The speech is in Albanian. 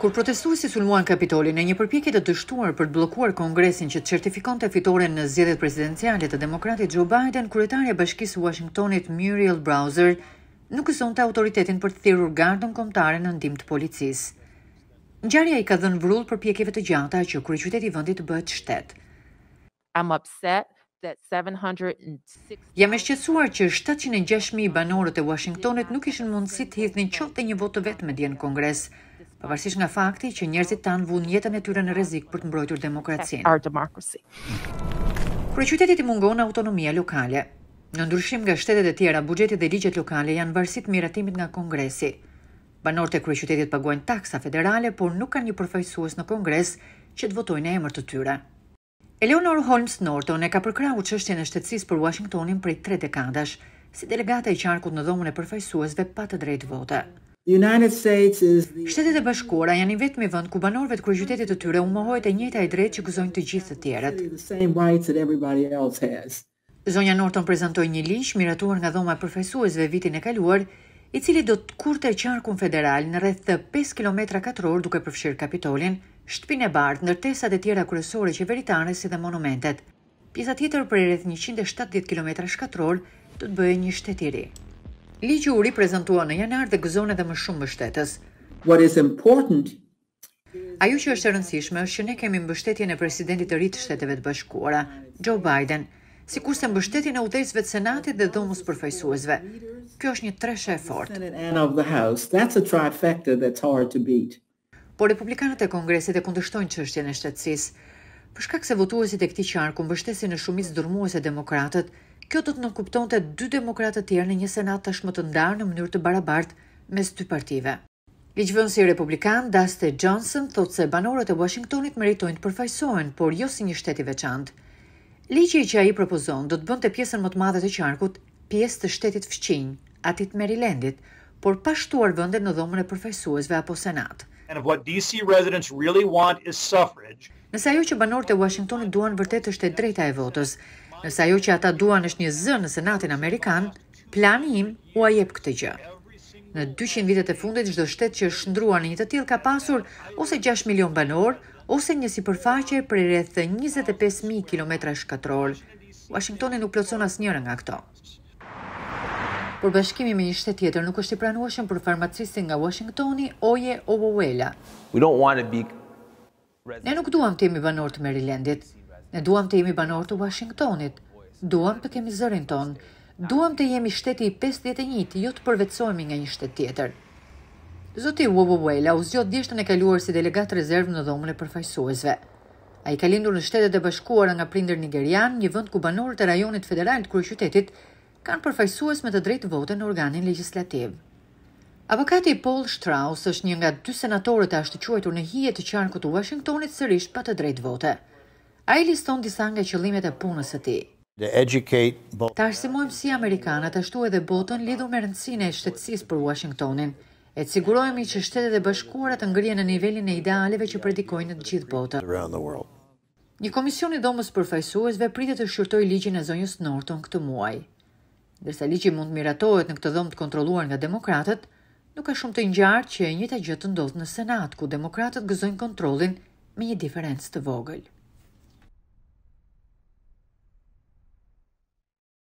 Kur protestuesi sulmuan kapitolin e një përpjekje të dështuar për të blokuar kongresin që të certifikon të fitoren në zgjedhjet prezidenciale të demokratit Joe Biden, kuretarja bashkisë Washingtonit Muriel Browser nuk këson të autoritetin për të thirur gardën komtare në ndim të policisë. Ngjarja i ka dhënë vrull përpjekjeve të gjata që i vendit vëndit bëtë shtetë. I'm upset Jam e shqetsuar që 706.000 banorët e Washingtonit nuk kishin mundësi të hidhnin qoftë një votë vetëm dje në Kongres pavarësisht nga fakti që njerëzit tanë vun jetën e tyre në rrezik për të mbrojtur demokracinë. Our qytetit i mungon autonomia lokale. Në ndryshim nga shtetet e tjera, bugjetit dhe ligjet lokale janë varësit miratimit nga Kongresi. Banorët e kryeqytetit paguajnë taksa federale, por nuk kanë një përfaqësues në Kongres që të votojnë në emër të tyre. Eleanor Holmes Norton e ka përkrahur çështjen e shtetësisë për Washingtonin prej 3 dekadash, si delegata e qarkut në dhomën e përfaqësuesve pa të drejtë vote. Shtetet e bashkuara janë i vetmi vend ku banorëve të kryeqytetit të tyre u mohohet e njëjta e drejtë që gëzojnë të gjithë të tjerët. Zonja Norton prezantoi një ligj miratuar nga dhoma e përfaqësuesve vitin e kaluar, i cili do të kurte qarkun federal në rreth të 5 kilometra katror duke përfshirë Kapitolin, shtëpinë e bardhë, ndërtesat e tjera kryesore qeveritare si dhe monumentet. Pjesa tjetër për rreth 170 kilometra shkatror do të bëhej një shtet i ri. Ligji u riprezentua në janar dhe gëzon edhe më shumë mbështetës. What is important Ajo që është e rëndësishme është që ne kemi mbështetjen e presidentit të ri të Shteteve të Bashkuara, Joe Biden, sikurse mbështetjen e udhëzve të Senatit dhe dhomës përfaqësuesve. Kjo është një treshe e fortë. Por republikanët e Kongresit e kundërshtojnë çështjen e shtetësisë. Për shkak se votuesit e këtij qarku mbështesin në shumicë dërmuese demokratët, Kjo do të nënkuptonte dy demokratë të tjerë në një senat tashmë të ndarë në mënyrë të barabartë mes dy partive. Ligjvënësi Republikan Daste Johnson thotë se banorët e Washingtonit meritojnë të përfaqësohen, por jo si një shteti veçantë. Ligji që ai propozon do të bënte pjesën më të madhe të qarkut pjesë të shtetit fqinj, atit Marylandit, por pa shtuar vendet në dhomën e përfaqësuesve apo senat. And what DC residents really want is suffrage. Nëse ajo që banorët e Washingtonit duan vërtet është e drejta e votës, Nësa jo që ata duan është një zë në Senatin Amerikan, plani im u ajep këtë gjë. Në 200 vitet e fundit, gjdo shtetë që është shëndrua në një të tjil ka pasur ose 6 milion banor, ose një si përfaqe për rreth 25.000 km shkatrol. Washingtoni nuk plotëson as njërë nga këto. Por bashkimi me një shtet tjetër nuk është i pranueshëm për farmacistin nga Washingtoni, Oje Obowela. Ne nuk duam të jemi banor të Marylandit, Ne duam të jemi banor të Washingtonit, duam të kemi zërin tonë, duam të jemi shteti i 51 jo të përvecojmi nga një shtet tjetër. Zoti Wobowela u zgjodh djeshtën e kaluar si delegat rezervë në dhomën e përfaqësuesve. Ai ka lindur në Shtetet e Bashkuara nga prindër nigerian, një vend ku banorët e rajonit federal të qytetit, kanë përfaqësues me të drejtë vote në organin legjislativ. Avokati Paul Strauss është një nga dy senatorët e ashtuquar në hije të qarkut të Washingtonit sërish pa të drejtë vote. A i liston disa nga qëllimet e punës e ti. Ta arsimojmë si Amerikanat, ashtu edhe botën lidhu me rëndësine e shtetsis për Washingtonin, e të sigurojmë i që shtetet e bashkuarat ngrije në nivelin e idealeve që predikojnë në të gjithë botën. Një komision i domës përfajsuesve pritet të shqyrtoj ligjin e zonjës Norton këtë muaj. Dërsa ligji mund miratohet në këtë dhomë të kontroluar nga demokratët, nuk ka shumë të njartë që e njëta gjëtë ndodhë në Senat, ku demokratët gëzojnë kontrolin me një diferencë të vogëlë.